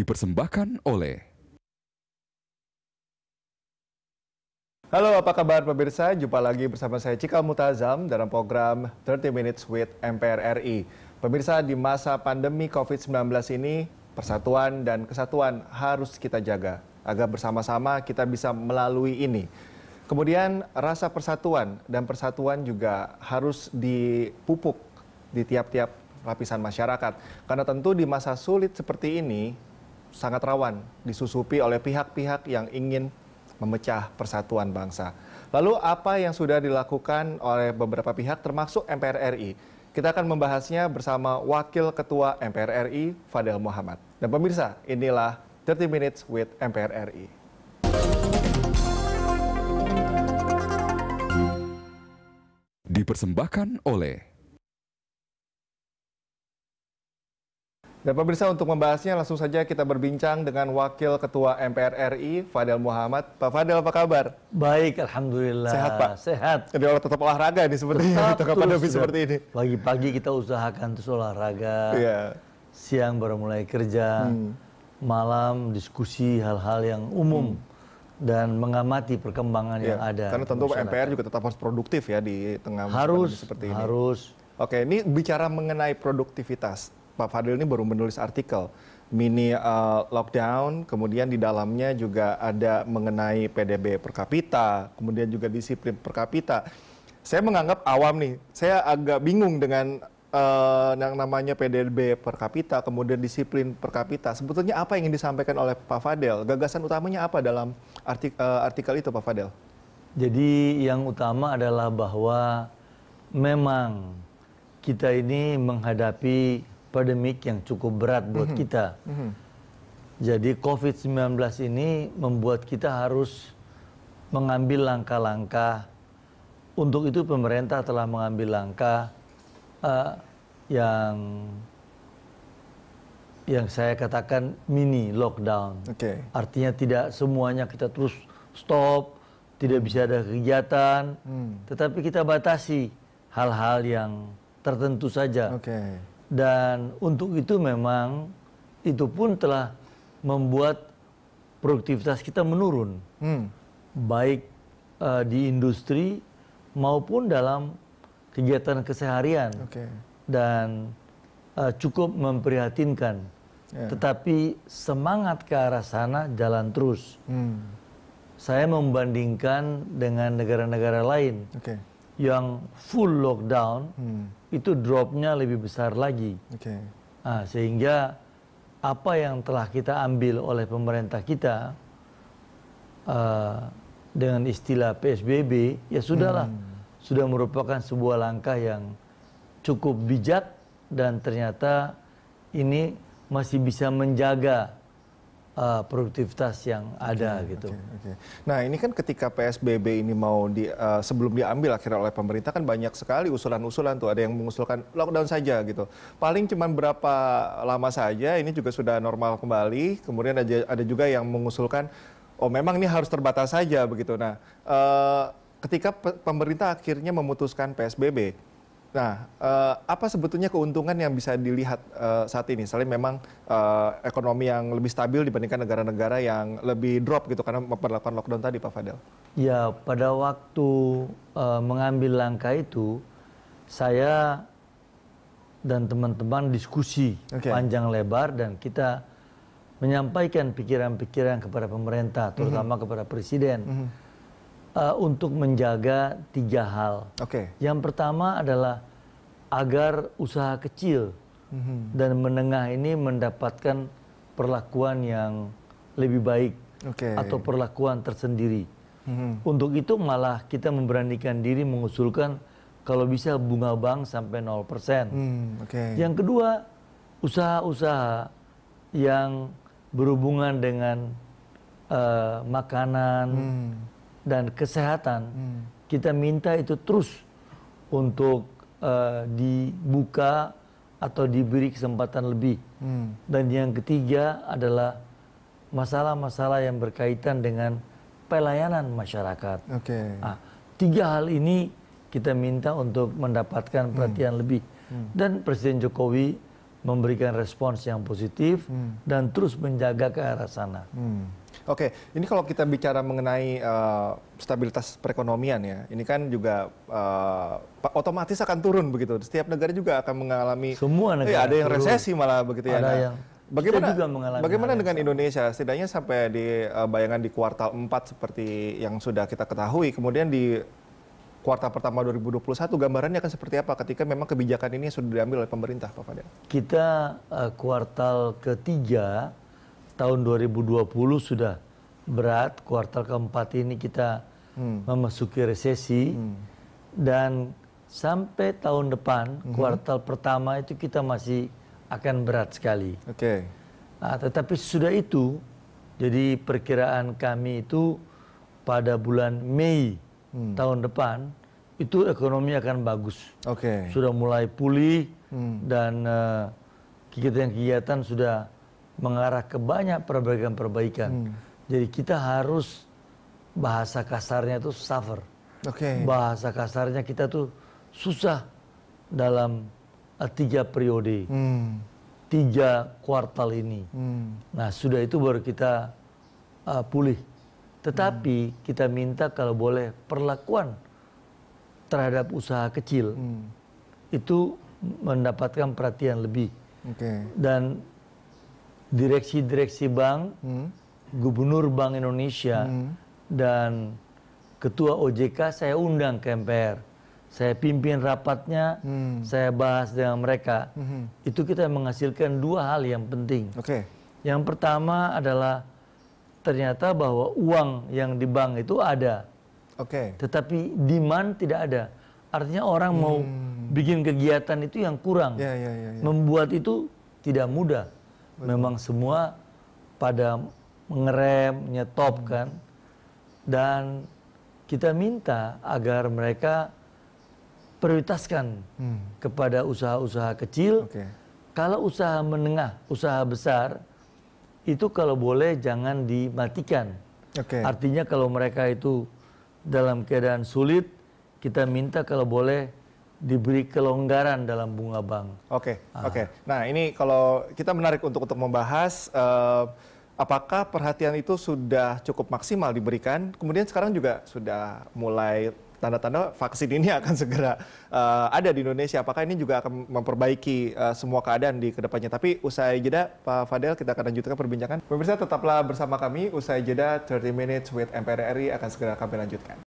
dipersembahkan oleh Halo, apa kabar pemirsa? Jumpa lagi bersama saya Cika Mutazam dalam program 30 Minutes with MPR RI. Pemirsa, di masa pandemi COVID-19 ini, persatuan dan kesatuan harus kita jaga agar bersama-sama kita bisa melalui ini. Kemudian rasa persatuan dan persatuan juga harus dipupuk di tiap-tiap lapisan masyarakat. Karena tentu di masa sulit seperti ini, sangat rawan disusupi oleh pihak-pihak yang ingin memecah persatuan bangsa. Lalu apa yang sudah dilakukan oleh beberapa pihak termasuk MPR RI? Kita akan membahasnya bersama Wakil Ketua MPR RI, Fadel Muhammad. Dan pemirsa, inilah 30 Minutes with MPR RI. Dipersembahkan oleh Dan pemirsa untuk membahasnya langsung saja kita berbincang dengan Wakil Ketua MPR RI Fadel Muhammad. Pak Fadel apa kabar? Baik, Alhamdulillah. Sehat Pak? Sehat. Jadi olah tetap olahraga seperti sepertinya di tengah pandemi seperti ini. Pagi-pagi kita usahakan terus olahraga, yeah. siang baru mulai kerja, hmm. malam diskusi hal-hal yang umum. Hmm dan mengamati perkembangan ya, yang iya. ada. Karena tentu MPR juga tetap harus produktif ya di tengah harus, seperti ini. Harus. Oke, ini bicara mengenai produktivitas Pak Fadil ini baru menulis artikel mini uh, lockdown, kemudian di dalamnya juga ada mengenai PDB per kapita, kemudian juga disiplin per kapita. Saya menganggap awam nih, saya agak bingung dengan uh, yang namanya PDB per kapita, kemudian disiplin per kapita. Sebetulnya apa yang ingin disampaikan oleh Pak Fadel? Gagasan utamanya apa dalam artik, uh, artikel itu, Pak Fadel? Jadi yang utama adalah bahwa memang kita ini menghadapi pandemik yang cukup berat buat mm -hmm. kita. Mm -hmm. Jadi COVID-19 ini membuat kita harus mengambil langkah-langkah. Untuk itu pemerintah telah mengambil langkah uh, yang yang saya katakan mini lockdown. Okay. Artinya tidak semuanya kita terus stop, tidak bisa ada kegiatan, hmm. tetapi kita batasi hal-hal yang tertentu saja. Okay. Dan untuk itu memang itu pun telah membuat produktivitas kita menurun. Hmm. Baik uh, di industri maupun dalam kegiatan keseharian. Okay. Dan uh, cukup memprihatinkan. Yeah. Tetapi semangat ke arah sana jalan terus. Hmm. Saya membandingkan dengan negara-negara lain. Okay yang full lockdown hmm. itu dropnya lebih besar lagi. Okay. Nah, sehingga apa yang telah kita ambil oleh pemerintah kita uh, dengan istilah PSBB ya sudahlah hmm. sudah merupakan sebuah langkah yang cukup bijak dan ternyata ini masih bisa menjaga uh, produktivitas yang ada okay, gitu. Okay, okay. Nah ini kan ketika PSBB ini mau di uh, sebelum diambil akhirnya oleh pemerintah kan banyak sekali usulan-usulan tuh ada yang mengusulkan lockdown saja gitu. Paling cuma berapa lama saja ini juga sudah normal kembali. Kemudian ada ada juga yang mengusulkan oh memang ini harus terbatas saja begitu. Nah uh, ketika pemerintah akhirnya memutuskan PSBB Nah, eh, apa sebetulnya keuntungan yang bisa dilihat eh, saat ini? Misalnya memang eh, ekonomi yang lebih stabil dibandingkan negara-negara yang lebih drop gitu karena memperlakukan lockdown tadi, Pak Fadel. Ya, pada waktu eh, mengambil langkah itu, saya dan teman-teman diskusi okay. panjang lebar dan kita menyampaikan pikiran-pikiran kepada pemerintah, terutama mm -hmm. kepada presiden. Mm -hmm uh, untuk menjaga tiga hal. Oke. Okay. Yang pertama adalah agar usaha kecil mm-hmm. dan menengah ini mendapatkan perlakuan yang lebih baik okay. atau perlakuan tersendiri. Mm-hmm. Untuk itu malah kita memberanikan diri mengusulkan kalau bisa bunga bank sampai 0%. Mm, okay. Yang kedua, usaha-usaha yang berhubungan dengan uh, makanan, mm dan kesehatan hmm. kita minta itu terus untuk uh, dibuka atau diberi kesempatan lebih. Hmm. Dan yang ketiga adalah masalah-masalah yang berkaitan dengan pelayanan masyarakat. Okay. Nah, tiga hal ini kita minta untuk mendapatkan hmm. perhatian hmm. lebih. Hmm. Dan Presiden Jokowi memberikan respons yang positif hmm. dan terus menjaga ke arah sana. Hmm. Oke, ini kalau kita bicara mengenai uh, stabilitas perekonomian ya, ini kan juga uh, otomatis akan turun begitu. Setiap negara juga akan mengalami semua eh, negara. Ya, ada yang turun. resesi malah begitu ya. Ada yang Bagaimana, juga mengalami bagaimana dengan sama. Indonesia? Setidaknya sampai di uh, bayangan di kuartal 4 seperti yang sudah kita ketahui, kemudian di kuartal pertama 2021 gambarannya akan seperti apa ketika memang kebijakan ini sudah diambil oleh pemerintah Pak Fadil? Kita uh, kuartal ketiga tahun 2020 sudah berat. Kuartal keempat ini kita hmm. memasuki resesi hmm. dan sampai tahun depan hmm. kuartal pertama itu kita masih akan berat sekali. Oke. Okay. Nah, tetapi sudah itu, jadi perkiraan kami itu pada bulan Mei hmm. tahun depan itu ekonomi akan bagus. Oke. Okay. Sudah mulai pulih hmm. dan uh, eh, kegiatan -kegiatan sudah mengarah ke banyak perbaikan-perbaikan. Hmm. Jadi kita harus bahasa kasarnya itu suffer. Okay. Bahasa kasarnya kita tuh susah dalam eh, tiga periode, hmm. tiga kuartal ini. Hmm. Nah sudah itu baru kita uh, pulih. Tetapi hmm. kita minta kalau boleh perlakuan terhadap usaha kecil hmm. itu mendapatkan perhatian lebih. Okay. Dan direksi-direksi bank, hmm. gubernur Bank Indonesia, hmm. dan ketua OJK saya undang ke MPR. Saya pimpin rapatnya, hmm. saya bahas dengan mereka. Hmm. Itu kita menghasilkan dua hal yang penting. Okay. Yang pertama adalah ternyata bahwa uang yang di bank itu ada. Okay. Tetapi demand tidak ada. Artinya orang hmm. mau bikin kegiatan itu yang kurang. Yeah, yeah, yeah, yeah. Membuat itu tidak mudah memang semua pada mengerem, nyetop hmm. kan. Dan kita minta agar mereka prioritaskan hmm. kepada usaha-usaha kecil. Okay. Kalau usaha menengah, usaha besar, itu kalau boleh jangan dimatikan. Okay. Artinya kalau mereka itu dalam keadaan sulit, kita minta kalau boleh diberi kelonggaran dalam bunga bank. Oke, okay, ah. oke. Okay. Nah ini kalau kita menarik untuk untuk membahas uh, apakah perhatian itu sudah cukup maksimal diberikan. Kemudian sekarang juga sudah mulai tanda-tanda vaksin ini akan segera uh, ada di Indonesia. Apakah ini juga akan memperbaiki uh, semua keadaan di kedepannya? Tapi usai jeda, Pak Fadel, kita akan lanjutkan perbincangan. Pemirsa, tetaplah bersama kami. Usai jeda, 30 Minutes with RI akan segera kami lanjutkan.